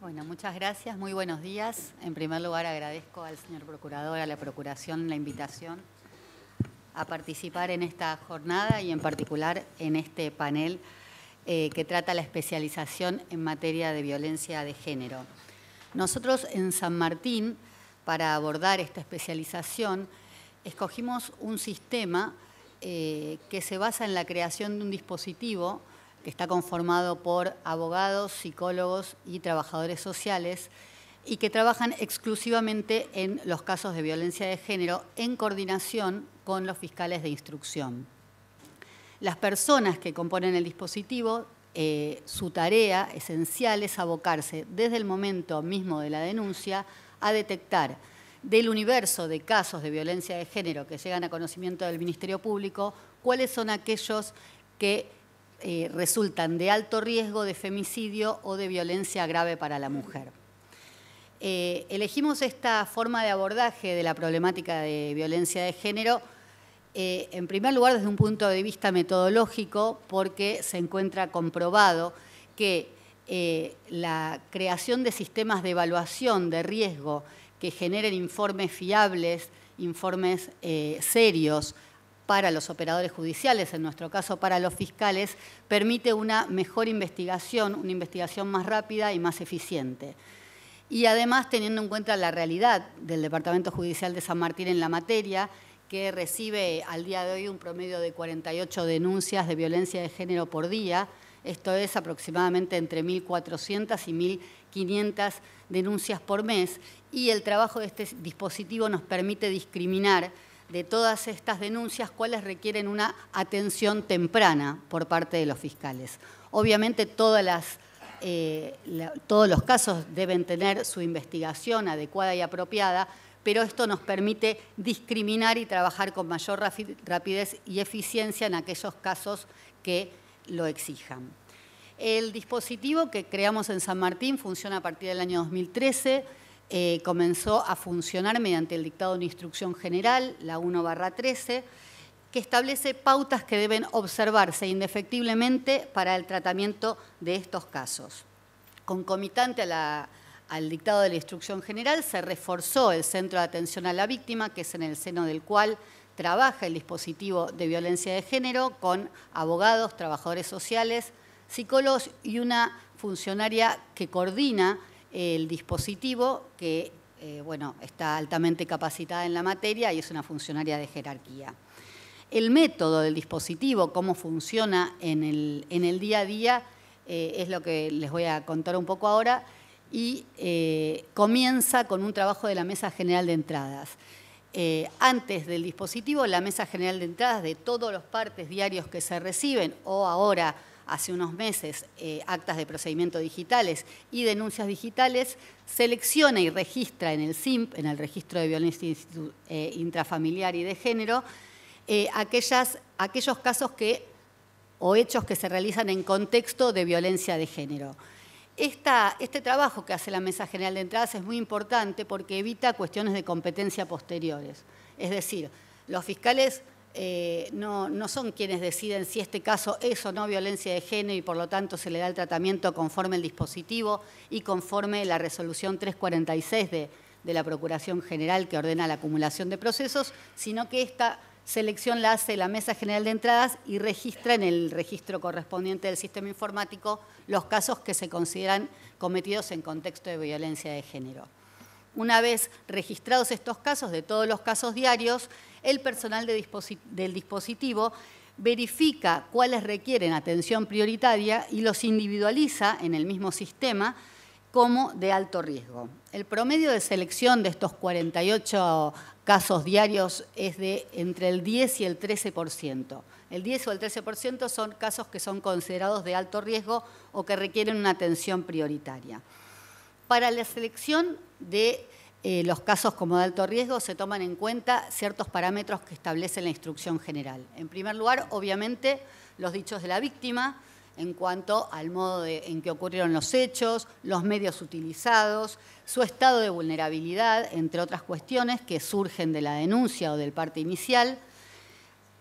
Bueno, muchas gracias, muy buenos días. En primer lugar, agradezco al señor procurador, a la Procuración, la invitación a participar en esta jornada y en particular en este panel eh, que trata la especialización en materia de violencia de género. Nosotros en San Martín, para abordar esta especialización, escogimos un sistema eh, que se basa en la creación de un dispositivo que está conformado por abogados, psicólogos y trabajadores sociales y que trabajan exclusivamente en los casos de violencia de género en coordinación con los fiscales de instrucción. Las personas que componen el dispositivo, eh, su tarea esencial es abocarse desde el momento mismo de la denuncia a detectar del universo de casos de violencia de género que llegan a conocimiento del Ministerio Público, cuáles son aquellos que eh, resultan de alto riesgo de femicidio o de violencia grave para la mujer. Eh, elegimos esta forma de abordaje de la problemática de violencia de género, eh, en primer lugar desde un punto de vista metodológico, porque se encuentra comprobado que la creación de sistemas de evaluación de riesgo que generen informes fiables, informes serios, para los operadores judiciales, en nuestro caso para los fiscales, permite una mejor investigación, una investigación más rápida y más eficiente. Y además, teniendo en cuenta la realidad del Departamento Judicial de San Martín en la materia, que recibe al día de hoy un promedio de 48 denuncias de violencia de género por día, esto es aproximadamente entre 1.400 y 1.500 denuncias por mes, y el trabajo de este dispositivo nos permite discriminar de todas estas denuncias, cuáles requieren una atención temprana por parte de los fiscales. Obviamente eh, todos los casos deben tener su investigación adecuada y apropiada, pero esto nos permite discriminar y trabajar con mayor rapidez y eficiencia en aquellos casos que lo exijan. El dispositivo que creamos en San Martín funciona a partir del año 2013 eh, comenzó a funcionar mediante el dictado de una instrucción general, la 1 barra 13, que establece pautas que deben observarse indefectiblemente para el tratamiento de estos casos. Concomitante al dictado de la instrucción general, se reforzó el Centro de Atención a la Víctima, que es en el seno del cual trabaja el dispositivo de violencia de género con abogados, trabajadores sociales, psicólogos y una funcionaria que coordina el dispositivo que eh, bueno, está altamente capacitada en la materia y es una funcionaria de jerarquía. El método del dispositivo, cómo funciona en el, día a día, eh, es lo que les voy a contar un poco ahora, y eh, comienza con un trabajo de la Mesa General de Entradas. antes del dispositivo, la Mesa General de Entradas de todos los partes diarios que se reciben o ahora hace unos meses eh, actas de procedimiento digitales y denuncias digitales, selecciona y registra en el SIMP, en el Registro de Violencia eh, Intrafamiliar y de Género, eh, aquellas, aquellos casos que, o hechos que se realizan en contexto de violencia de género. este trabajo que hace la Mesa General de Entradas es muy importante porque evita cuestiones de competencia posteriores. Es decir, los fiscales eh, no, son quienes deciden si este caso es o no violencia de género y por lo tanto se le da el tratamiento conforme el dispositivo y conforme la resolución 346 de, de la Procuración General que ordena la acumulación de procesos, sino que esta selección la hace la Mesa General de Entradas y registra en el registro correspondiente del sistema informático los casos que se consideran cometidos en contexto de violencia de género. Una vez registrados estos casos, de todos los casos diarios, el personal del dispositivo verifica cuáles requieren atención prioritaria y los individualiza en el mismo sistema como de alto riesgo. El promedio de selección de estos 48 casos diarios es de entre el 10 y el 13%. El 10 o el 13% son casos que son considerados de alto riesgo o que requieren una atención prioritaria. Para la selección de eh, los casos como de alto riesgo se toman en cuenta ciertos parámetros que establece la instrucción general. En primer lugar, obviamente, los dichos de la víctima en cuanto al modo en que ocurrieron los hechos, los medios utilizados, su estado de vulnerabilidad, entre otras cuestiones que surgen de la denuncia o del parte inicial.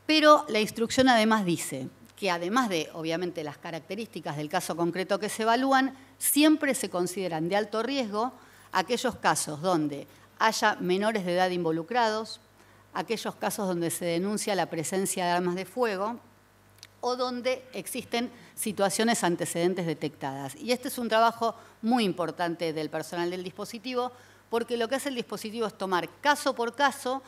Pero la instrucción además dice que además de, obviamente, las características del caso concreto que se evalúan, siempre se consideran de alto riesgo aquellos casos donde haya menores de edad involucrados, aquellos casos donde se denuncia la presencia de armas de fuego o donde existen situaciones antecedentes detectadas. Y este es un trabajo muy importante del personal del dispositivo, porque lo que hace el dispositivo es tomar caso por caso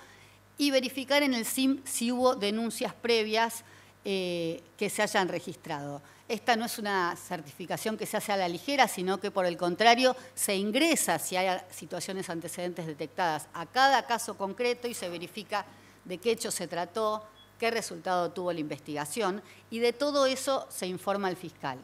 y verificar en el SIM si hubo denuncias previas eh, que se hayan registrado esta no es una certificación que se hace a la ligera, sino que por el contrario se ingresa si hay situaciones antecedentes detectadas a cada caso concreto y se verifica de qué hecho se trató, qué resultado tuvo la investigación y de todo eso se informa al fiscal.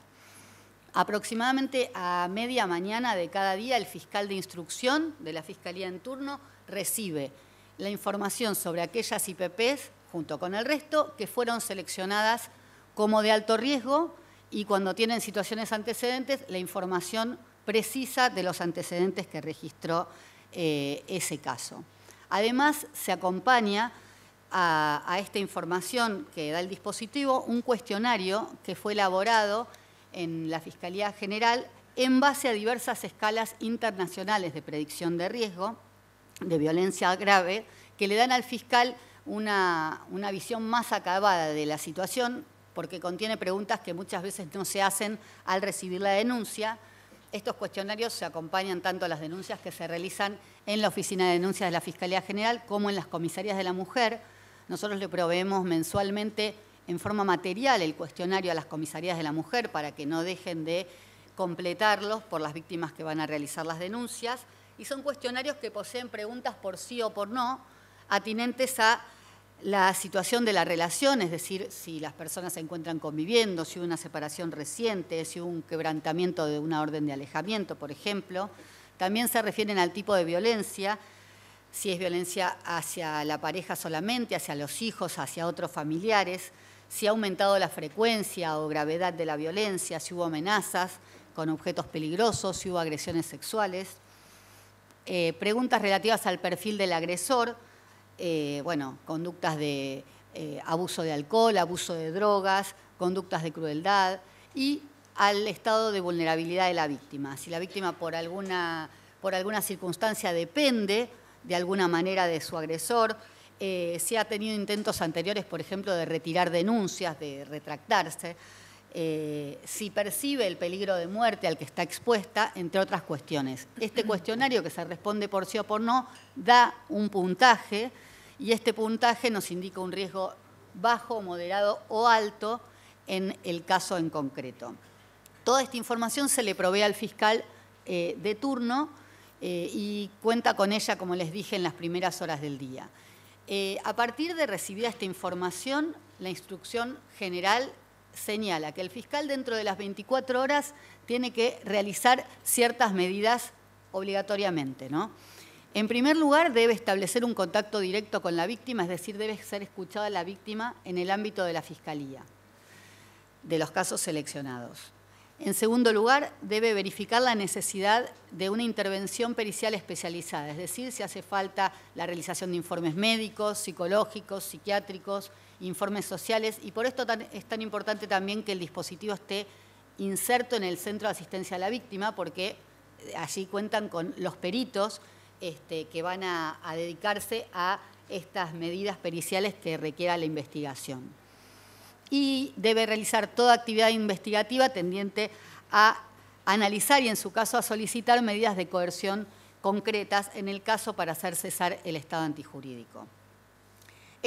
Aproximadamente a media mañana de cada día el fiscal de instrucción de la Fiscalía en turno recibe la información sobre aquellas IPPs, junto con el resto, que fueron seleccionadas como de alto riesgo y cuando tienen situaciones antecedentes, la información precisa de los antecedentes que registró eh, ese caso. Además, se acompaña a, esta información que da el dispositivo un cuestionario que fue elaborado en la Fiscalía General en base a diversas escalas internacionales de predicción de riesgo, de violencia grave, que le dan al fiscal una, una visión más acabada de la situación porque contiene preguntas que muchas veces no se hacen al recibir la denuncia. Estos cuestionarios se acompañan tanto a las denuncias que se realizan en la Oficina de Denuncias de la Fiscalía General como en las comisarías de la mujer. Nosotros le proveemos mensualmente en forma material el cuestionario a las comisarías de la mujer para que no dejen de completarlos por las víctimas que van a realizar las denuncias. Y son cuestionarios que poseen preguntas por sí o por no atinentes a la situación de la relación, es decir, si las personas se encuentran conviviendo, si hubo una separación reciente, si hubo un quebrantamiento de una orden de alejamiento, por ejemplo. También se refieren al tipo de violencia, si es violencia hacia la pareja solamente, hacia los hijos, hacia otros familiares, si ha aumentado la frecuencia o gravedad de la violencia, si hubo amenazas con objetos peligrosos, si hubo agresiones sexuales. Eh, preguntas relativas al perfil del agresor, eh, bueno, conductas de eh, abuso de alcohol, abuso de drogas, conductas de crueldad y al estado de vulnerabilidad de la víctima. Si la víctima por alguna, por alguna circunstancia depende de alguna manera de su agresor, eh, si ha tenido intentos anteriores, por ejemplo, de retirar denuncias, de retractarse, eh, si percibe el peligro de muerte al que está expuesta, entre otras cuestiones. Este cuestionario, que se responde por sí o por no, da un puntaje y este puntaje nos indica un riesgo bajo, moderado o alto en el caso en concreto. Toda esta información se le provee al fiscal eh, de turno eh, y cuenta con ella, como les dije, en las primeras horas del día. a partir de recibir esta información, la instrucción general señala que el fiscal dentro de las 24 horas tiene que realizar ciertas medidas obligatoriamente, En primer lugar, debe establecer un contacto directo con la víctima, es decir, debe ser escuchada la víctima en el ámbito de la fiscalía, de los casos seleccionados. En segundo lugar, debe verificar la necesidad de una intervención pericial especializada, es decir, si hace falta la realización de informes médicos, psicológicos, psiquiátricos, informes sociales y por esto es tan importante también que el dispositivo esté inserto en el centro de asistencia a la víctima porque eh, allí cuentan con los peritos este, que van a dedicarse a estas medidas periciales que requiera la investigación. Y debe realizar toda actividad investigativa tendiente a analizar y en su caso a solicitar medidas de coerción concretas en el caso para hacer cesar el estado antijurídico.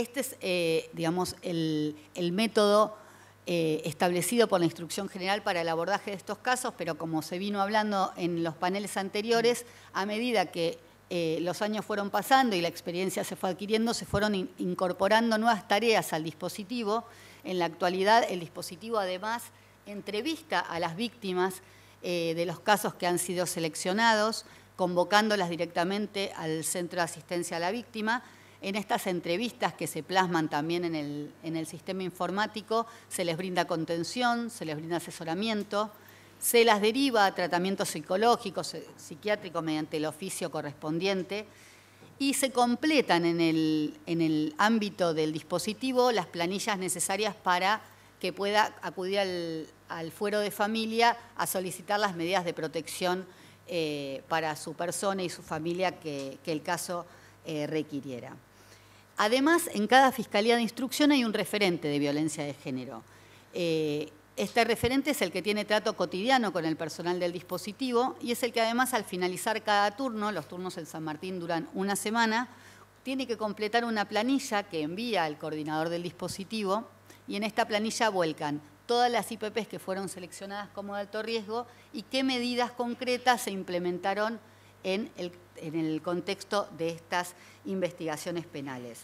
Este es, eh, digamos, el, método eh, establecido por la Instrucción General para el abordaje de estos casos, pero como se vino hablando en los paneles anteriores, a medida que eh, los años fueron pasando y la experiencia se fue adquiriendo, se fueron incorporando nuevas tareas al dispositivo. En la actualidad, el dispositivo además entrevista a las víctimas de los casos que han sido seleccionados, convocándolas directamente al Centro de Asistencia a la Víctima, en estas entrevistas que se plasman también en el, sistema informático, se les brinda contención, se les brinda asesoramiento, se las deriva a tratamiento psicológico, eh, psiquiátrico mediante el oficio correspondiente y se completan en el, ámbito del dispositivo las planillas necesarias para que pueda acudir al, fuero de familia a solicitar las medidas de protección eh, para su persona y su familia que, el caso eh, requiriera. Además, en cada Fiscalía de Instrucción hay un referente de violencia de género. Eh, este referente es el que tiene trato cotidiano con el personal del dispositivo y es el que además al finalizar cada turno, los turnos en San Martín duran una semana, tiene que completar una planilla que envía al coordinador del dispositivo y en esta planilla vuelcan todas las IPPs que fueron seleccionadas como de alto riesgo y qué medidas concretas se implementaron en el, contexto de estas investigaciones penales.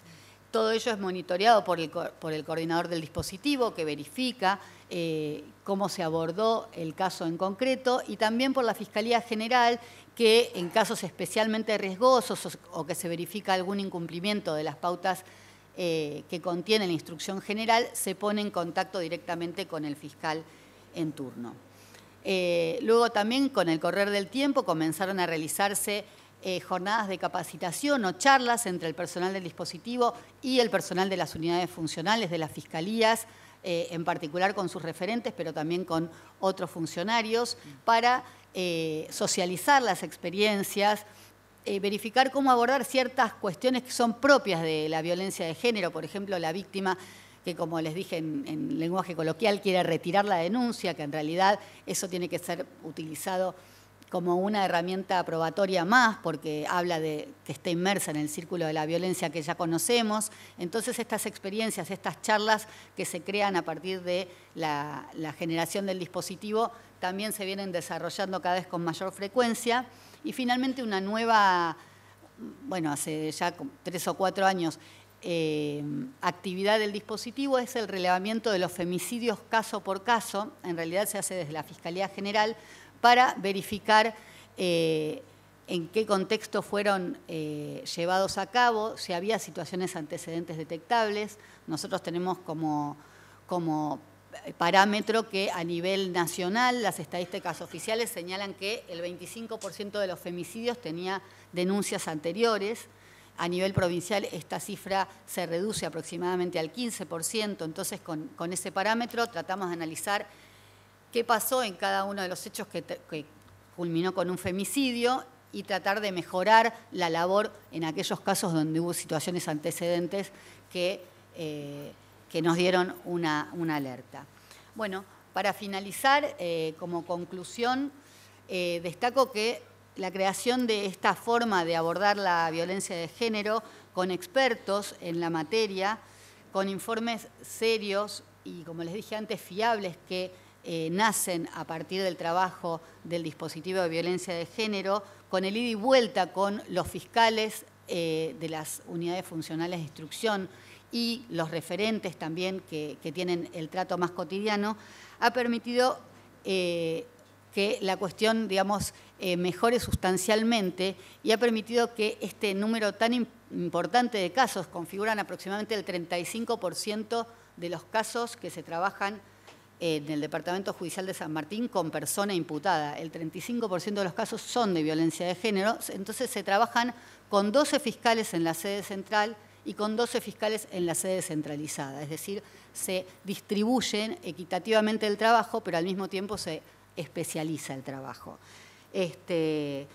Todo ello es monitoreado por el, por el coordinador del dispositivo que verifica eh, cómo se abordó el caso en concreto y también por la Fiscalía General que en casos especialmente riesgosos o que se verifica algún incumplimiento de las pautas eh, que contiene la instrucción general, se pone en contacto directamente con el fiscal en turno. Eh, luego también con el correr del tiempo comenzaron a realizarse eh, jornadas de capacitación o charlas entre el personal del dispositivo y el personal de las unidades funcionales de las fiscalías, eh, en particular con sus referentes, pero también con otros funcionarios, para socializar las experiencias, verificar cómo abordar ciertas cuestiones que son propias de la violencia de género, por ejemplo, la víctima que como les dije en, lenguaje coloquial, quiere retirar la denuncia, que en realidad eso tiene que ser utilizado como una herramienta probatoria más, porque habla de que está inmersa en el círculo de la violencia que ya conocemos. Entonces, estas experiencias, estas charlas que se crean a partir de la generación del dispositivo, también se vienen desarrollando cada vez con mayor frecuencia. Y finalmente, una nueva, bueno, hace ya tres o cuatro años, Em, actividad del dispositivo es el relevamiento de los femicidios caso por caso, en realidad se hace desde la Fiscalía General, para verificar eh, en qué contexto fueron eh, llevados a cabo, si había situaciones antecedentes detectables. Nosotros tenemos como, como eh, parámetro que a nivel nacional las estadísticas oficiales señalan que el 25% de los femicidios tenía denuncias anteriores, a nivel provincial esta cifra se reduce aproximadamente al 15%, entonces con, ese parámetro tratamos de analizar qué pasó en cada uno de los hechos que, culminó con un femicidio y tratar de mejorar la labor en aquellos casos donde hubo situaciones antecedentes que, eh, que nos dieron una, una, alerta. Bueno, para finalizar, eh, como conclusión, eh, destaco que la creación de esta forma de abordar la violencia de género con expertos en la materia, con informes serios y, como les dije antes, fiables que eh, nacen a partir del trabajo del dispositivo de violencia de género, con el ida y vuelta con los fiscales eh, de las unidades funcionales de instrucción y los referentes también que, tienen el trato más cotidiano, ha permitido eh, que la cuestión, digamos, eh, mejore sustancialmente y ha permitido que este número tan importante de casos, configuran aproximadamente el 35% de los casos que se trabajan eh, en el Departamento Judicial de San Martín con persona imputada. El 35% de los casos son de violencia de género, entonces se trabajan con 12 fiscales en la sede central y con 12 fiscales en la sede centralizada. Es decir, se distribuyen equitativamente el trabajo, pero al mismo tiempo se especializa el trabajo. Este,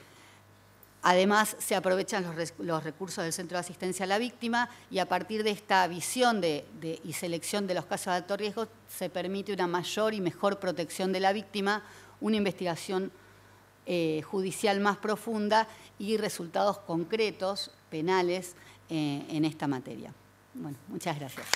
además, se aprovechan los, recursos del Centro de Asistencia a la Víctima y a partir de esta visión y selección de los casos de alto riesgo se permite una mayor y mejor protección de la víctima, una investigación eh, judicial más profunda y resultados concretos, penales, eh, en esta materia. Bueno, muchas gracias.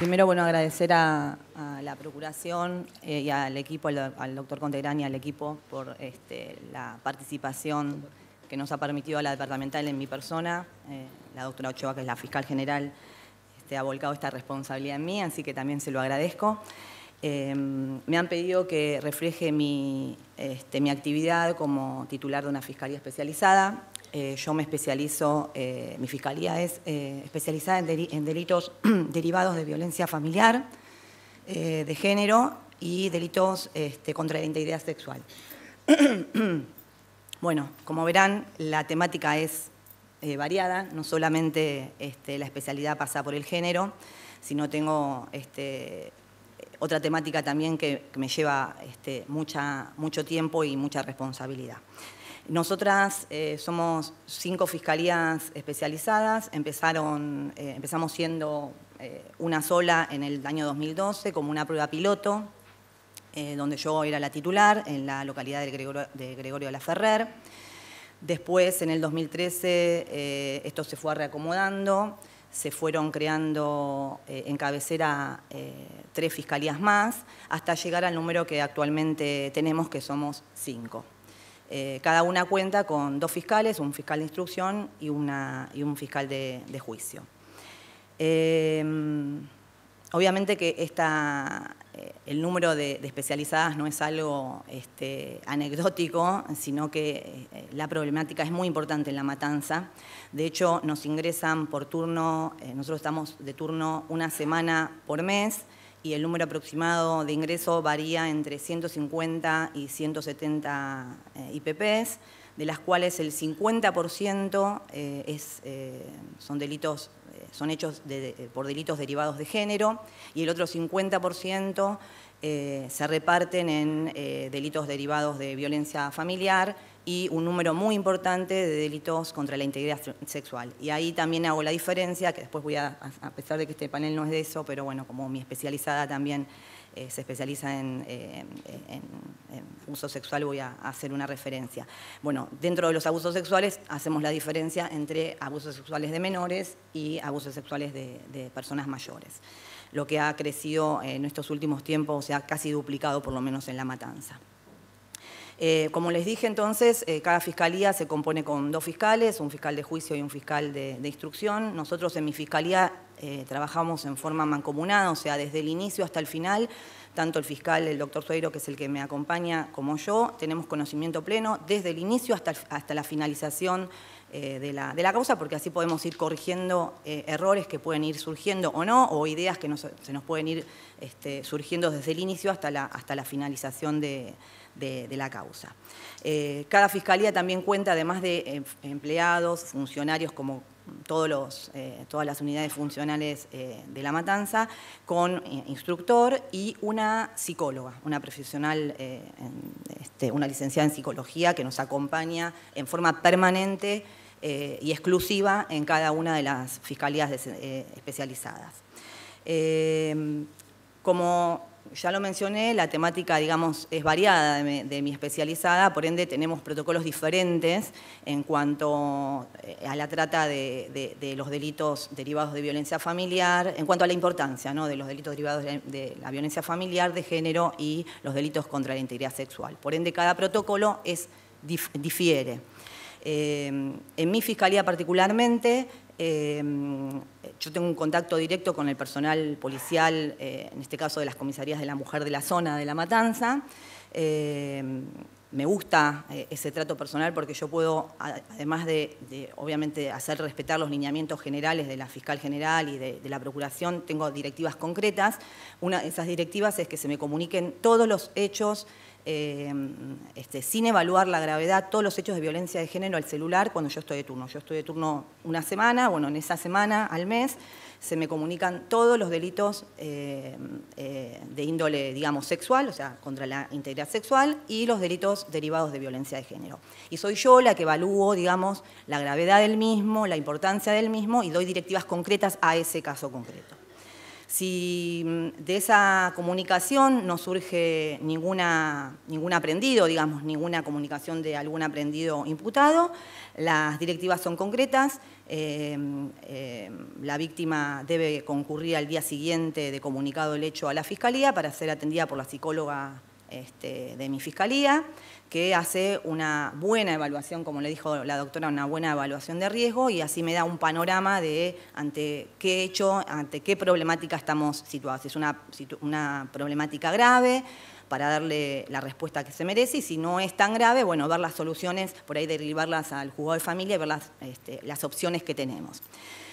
Primero, bueno, agradecer a, la Procuración eh, y al equipo, al, doctor Contegrán y al equipo por este, la participación que nos ha permitido a la departamental en mi persona. Eh, la doctora Ochoa, que es la fiscal general, este, ha volcado esta responsabilidad en mí, así que también se lo agradezco. Eh, me han pedido que refleje este, mi actividad como titular de una fiscalía especializada. Eh, yo me especializo, eh, mi fiscalía es eh, especializada en, delitos derivados de violencia familiar, de género y delitos este, contra la identidad sexual. bueno, como verán, la temática es variada, no solamente este, la especialidad pasa por el género, sino tengo este, otra temática también que, me lleva mucho tiempo y mucha responsabilidad. Nosotras eh, somos cinco fiscalías especializadas, eh, empezamos siendo eh, una sola en el año 2012 como una prueba piloto, donde yo era la titular en la localidad de Gregorio, de Gregorio Ferrer. Después, en el 2013, esto se fue reacomodando, se fueron creando en cabecera tres fiscalías más, hasta llegar al número que actualmente tenemos, que somos cinco. Eh, cada una cuenta con dos fiscales, un fiscal de instrucción y, un fiscal de, juicio. Em, obviamente que eh, el número de, especializadas no es algo este, anecdótico, sino que eh, la problemática es muy importante en la matanza. De hecho, nos ingresan por turno, nosotros estamos de turno una semana por mes, y el número aproximado de ingreso varía entre 150 y 170 eh, IPPs, de las cuales el 50% eh, eh, son hechos por delitos derivados de género y el otro 50% se reparten en delitos derivados de violencia familiar y un número muy importante de delitos contra la integridad sexual. Y ahí también hago la diferencia, que después voy a, a pesar de que este panel no es de eso, pero bueno, como mi especializada también eh, se especializa en, eh, uso sexual, voy a hacer una referencia. Bueno, dentro de los abusos sexuales hacemos la diferencia entre abusos sexuales de menores y abusos sexuales de, de personas mayores, lo que ha crecido en estos últimos tiempos, o sea, casi duplicado por lo menos en la matanza. Eh, como les dije entonces, eh, cada fiscalía se compone con dos fiscales, un fiscal de juicio y un fiscal de, instrucción. Nosotros en mi fiscalía eh, trabajamos en forma mancomunada, o sea, desde el inicio hasta el final, tanto el fiscal, el doctor Sueiro, que es el que me acompaña, como yo, tenemos conocimiento pleno desde el inicio hasta, hasta la finalización eh, de, la, causa, porque así podemos ir corrigiendo eh, errores que pueden ir surgiendo o no, o ideas que se nos pueden ir este, surgiendo desde el inicio hasta la, hasta la finalización de, la causa. Eh, cada fiscalía también cuenta, además de empleados, funcionarios, como todos todas las unidades funcionales de la matanza, con instructor y una psicóloga, una profesional, este, una licenciada en psicología que nos acompaña en forma permanente eh, y exclusiva en cada una de las fiscalías eh, especializadas. Eh, como ya lo mencioné, la temática, digamos, es variada de mi, especializada, por ende tenemos protocolos diferentes en cuanto a la trata de, los delitos derivados de violencia familiar, en cuanto a la importancia de los delitos derivados de la violencia familiar, de género y los delitos contra la integridad sexual. Por ende, cada protocolo es, difiere. Em, en mi fiscalía particularmente, em, yo tengo un contacto directo con el personal policial, eh, en este caso de las comisarías de la mujer de la zona de La Matanza. Em, me gusta eh, ese trato personal porque yo puedo, además de, obviamente hacer respetar los lineamientos generales de la fiscal general y de la procuración, tengo directivas concretas. Una de esas directivas es que se me comuniquen todos los hechos Em, este, sin evaluar la gravedad, todos los hechos de violencia de género al celular cuando yo estoy de turno. Yo estoy de turno una semana, bueno, en esa semana al mes se me comunican todos los delitos em, eh, de índole, digamos, sexual, o sea, contra la integridad sexual, y los delitos derivados de violencia de género. Y soy yo la que evalúo, digamos, la gravedad del mismo, la importancia del mismo, y doy directivas concretas a ese caso concreto. Si mm, de esa comunicación no surge ninguna, ningún aprendido, digamos, ninguna comunicación de algún aprendido imputado, las directivas son concretas, em, em, la víctima debe concurrir al día siguiente de comunicado el hecho a la Fiscalía para ser atendida por la psicóloga este, de mi fiscalía, que hace una buena evaluación, como le dijo la doctora, una buena evaluación de riesgo y así me da un panorama de ante qué hecho, ante qué problemática estamos situados. Es una, problemática grave para darle la respuesta que se merece y si no es tan grave, bueno, ver las soluciones, por ahí derivarlas al juzgado de familia y ver las, este, opciones que tenemos.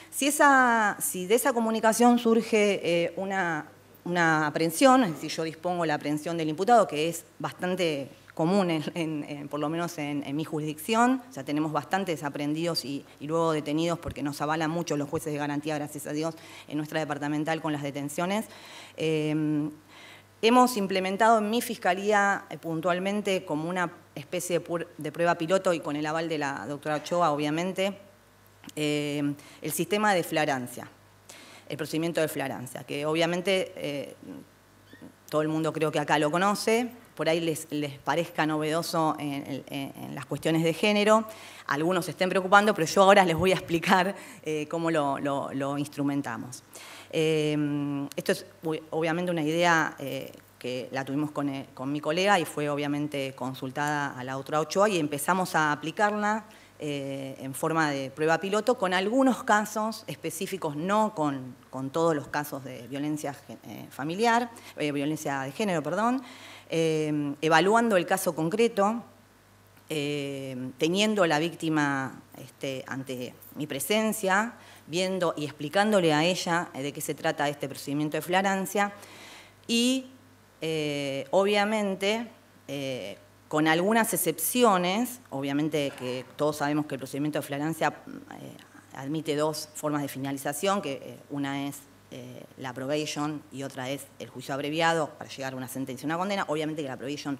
Si, esa, si de esa comunicación surge eh, una una aprehensión, es decir, yo dispongo la aprehensión del imputado, que es bastante común, en, por lo menos en, mi jurisdicción. Ya tenemos bastantes aprendidos y, luego detenidos porque nos avalan mucho los jueces de garantía, gracias a Dios, en nuestra departamental con las detenciones. Em, hemos implementado en mi fiscalía eh, puntualmente como una especie de, prueba piloto y con el aval de la doctora Ochoa, obviamente, em, el sistema de flarancia el procedimiento de Florencia, que obviamente eh, todo el mundo creo que acá lo conoce, por ahí les, parezca novedoso en, las cuestiones de género, algunos se estén preocupando, pero yo ahora les voy a explicar eh, cómo lo, instrumentamos. Eh, esto es obviamente una idea que la tuvimos con, mi colega y fue obviamente consultada a la otra Ochoa y empezamos a aplicarla eh, en forma de prueba piloto, con algunos casos específicos, no con, todos los casos de violencia eh, familiar, eh, violencia de género, perdón, evaluando el caso concreto, teniendo a la víctima este, ante mi presencia, viendo y explicándole a ella de qué se trata este procedimiento de Florencia y obviamente con algunas excepciones, obviamente que todos sabemos que el procedimiento de Florencia eh, admite dos formas de finalización, que eh, una es eh, la probation y otra es el juicio abreviado para llegar a una sentencia, o una condena. Obviamente que la probation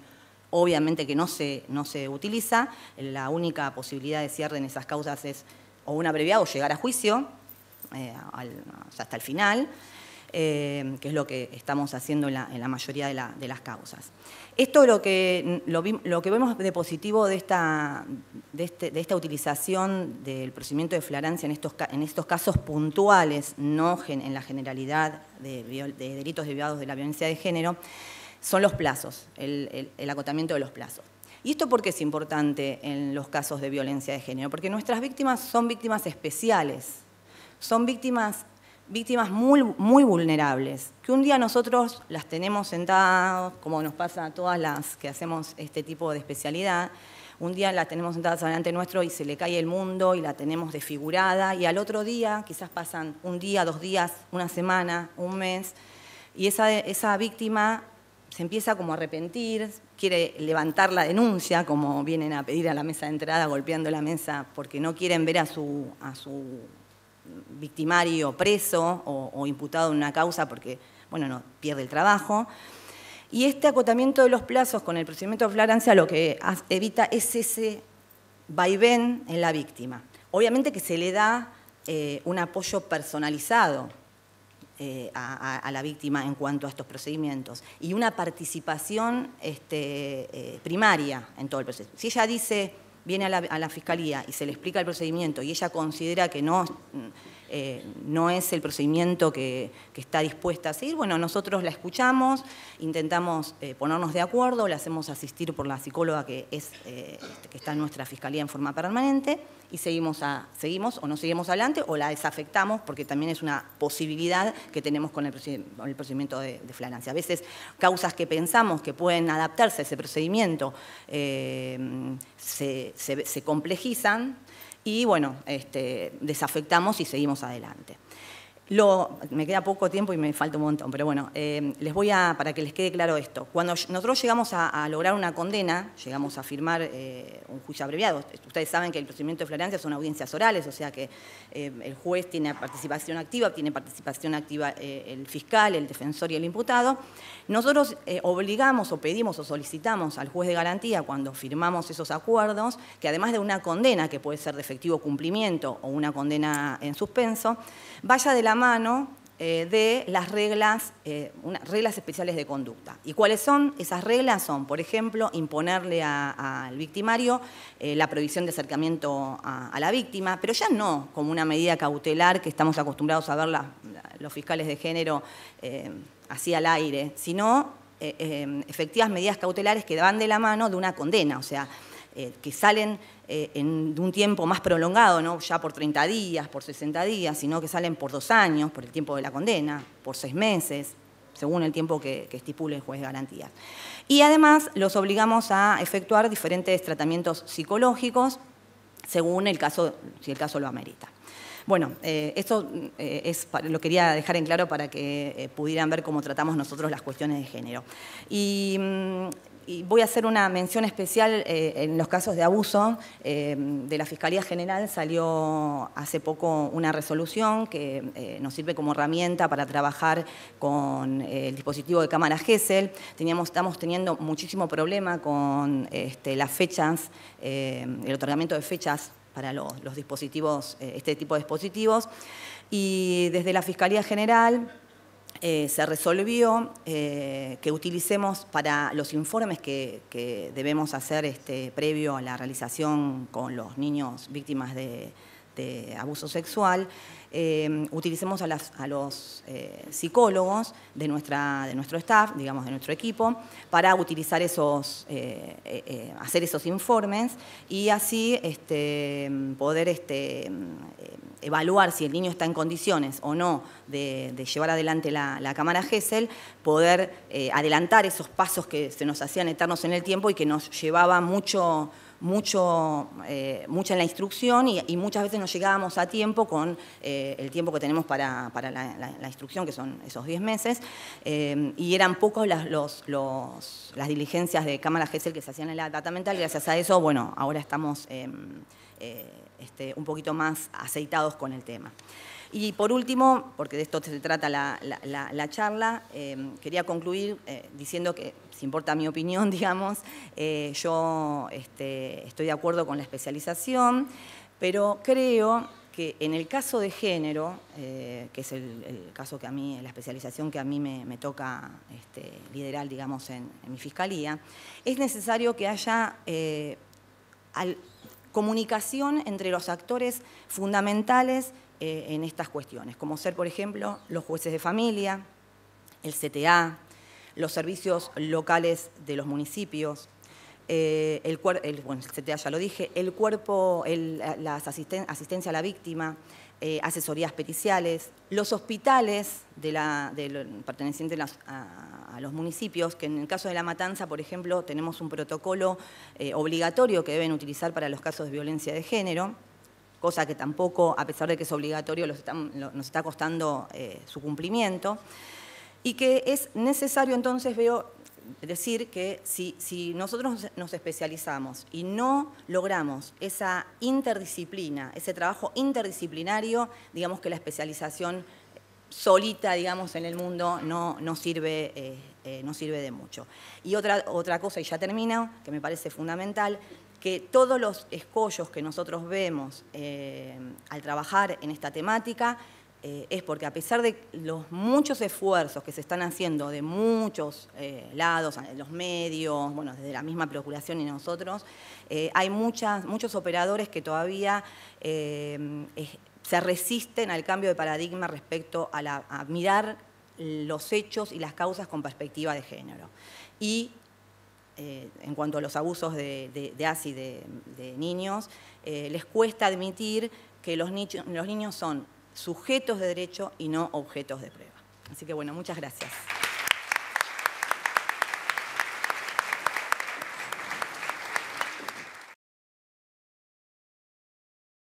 obviamente que no se, utiliza, la única posibilidad de cierre en esas causas es o un abreviado o llegar a juicio, hasta el final. Eh, que es lo que estamos haciendo en la, mayoría de, las causas. Esto lo que, lo, que vemos de positivo este, de esta, utilización del procedimiento de flagrancia en estos, casos puntuales, no en la generalidad de, delitos derivados de la violencia de género, son los plazos, el, el, acotamiento de los plazos. ¿Y esto por qué es importante en los casos de violencia de género? Porque nuestras víctimas son víctimas especiales, son víctimas víctimas muy, muy vulnerables, que un día nosotros las tenemos sentadas, como nos pasa a todas las que hacemos este tipo de especialidad, un día las tenemos sentadas delante nuestro y se le cae el mundo y la tenemos desfigurada y al otro día quizás pasan un día, dos días, una semana, un mes y esa, esa víctima se empieza como a arrepentir, quiere levantar la denuncia, como vienen a pedir a la mesa de entrada golpeando la mesa porque no quieren ver a su, a su victimario preso o, imputado en una causa porque, bueno, no, pierde el trabajo. Y este acotamiento de los plazos con el procedimiento de flagrancia lo que evita es ese vaivén en la víctima. Obviamente que se le da eh, un apoyo personalizado eh, a, la víctima en cuanto a estos procedimientos y una participación este, eh, primaria en todo el proceso. Si ella dice, viene a la, fiscalía y se le explica el procedimiento y ella considera que no eh, no es el procedimiento que, está dispuesta a seguir, bueno, nosotros la escuchamos, intentamos eh, ponernos de acuerdo, la hacemos asistir por la psicóloga que, eh, está en nuestra fiscalía en forma permanente y seguimos, o no seguimos adelante o la desafectamos porque también es una posibilidad que tenemos con el, procedimiento de, de, A veces causas que pensamos que pueden adaptarse a ese procedimiento se complejizan y bueno, este, desafectamos y seguimos adelante me queda poco tiempo y me falta un montón, pero bueno, eh, les voy a, para que les quede claro esto, cuando nosotros llegamos a, lograr una condena, llegamos a firmar eh, un juicio abreviado, ustedes saben que el procedimiento de Florencia son audiencias orales, o sea que eh, el juez tiene participación activa, tiene participación activa el fiscal, el defensor y el imputado, nosotros obligamos o pedimos o solicitamos al juez de garantía cuando firmamos esos acuerdos, que además de una condena, que puede ser de efectivo cumplimiento o una condena en suspenso, vaya de la mano eh, de las reglas, eh, reglas especiales de conducta. ¿Y cuáles son? Esas reglas son, por ejemplo, imponerle al victimario eh, la prohibición de acercamiento a, la víctima, pero ya no como una medida cautelar que estamos acostumbrados a ver los fiscales de género así al aire, sino efectivas medidas cautelares que van de la mano de una condena. O sea, eh, que salen eh, en un tiempo más prolongado, no ya por 30 días, por 60 días, sino que salen por dos años, por el tiempo de la condena, por seis meses, según el tiempo que, estipule el juez de garantía. Y además los obligamos a efectuar diferentes tratamientos psicológicos según el caso, si el caso lo amerita. Bueno, eh, esto es, lo quería dejar en claro para que pudieran ver cómo tratamos nosotros las cuestiones de género. Y mm, y voy a hacer una mención especial eh, en los casos de abuso. Eh, de la Fiscalía General salió hace poco una resolución que eh, nos sirve como herramienta para trabajar con el dispositivo de cámara GESEL. Teníamos, estamos teniendo muchísimo problema con este, las fechas, el otorgamiento de fechas para los dispositivos, este tipo de dispositivos. Y desde la Fiscalía General eh, se resolvió eh, que utilicemos para los informes que, debemos hacer este, previo a la realización con los niños víctimas de abuso sexual, Em, utilicemos a, los eh, psicólogos de, nuestra, de nuestro staff, digamos, de nuestro equipo, para utilizar esos, eh, eh, hacer esos informes y así este, em, poder este, em, evaluar si el niño está en condiciones o no de, llevar adelante la, cámara GESEL, poder adelantar esos pasos que se nos hacían eternos en el tiempo y que nos llevaba mucho mucho, eh, mucha en la instrucción y, muchas veces no llegábamos a tiempo con eh, el tiempo que tenemos para, la, instrucción, que son esos 10 meses, eh, y eran pocos las, diligencias de Cámara GESEL que se hacían en la data mental. Gracias a eso, bueno, ahora estamos em, este, un poquito más aceitados con el tema. Y por último, porque de esto se trata la, charla, eh, quería concluir eh, diciendo que, si importa mi opinión, digamos, eh, yo este, estoy de acuerdo con la especialización, pero creo que en el caso de género, que es el, caso que a mí, la especialización que a mí me, toca este, liderar, digamos, en, mi fiscalía, es necesario que haya comunicación entre los actores fundamentales eh, en estas cuestiones, como ser, por ejemplo, los jueces de familia, el CTA, los servicios locales de los municipios, eh, el, CTA ya lo dije, el cuerpo, la asistencia a la víctima, eh, asesorías periciales, los hospitales pertenecientes a, los municipios, que en el caso de la matanza, por ejemplo, tenemos un protocolo obligatorio que deben utilizar para los casos de violencia de género, cosa que tampoco, a pesar de que es obligatorio, nos está costando eh, su cumplimiento. Y que es necesario, entonces veo decir que si, nosotros nos especializamos y no logramos esa interdisciplina, ese trabajo interdisciplinario, digamos que la especialización solita, digamos, en el mundo no, no sirve, eh, eh, no sirve de mucho. Y otra, otra cosa, y ya termino, que me parece fundamental, que todos los escollos que nosotros vemos eh, al trabajar en esta temática es porque a pesar de los muchos esfuerzos que se están haciendo de muchos lados, los medios, bueno, desde la misma Procuración y nosotros, hay muchas, muchos operadores que todavía se resisten al cambio de paradigma respecto a, la, mirar los hechos y las causas con perspectiva de género. Y eh, en cuanto a los abusos de, de ASI de, niños, eh, les cuesta admitir que los, los niños son sujetos de derecho y no objetos de prueba. Así que bueno, muchas gracias.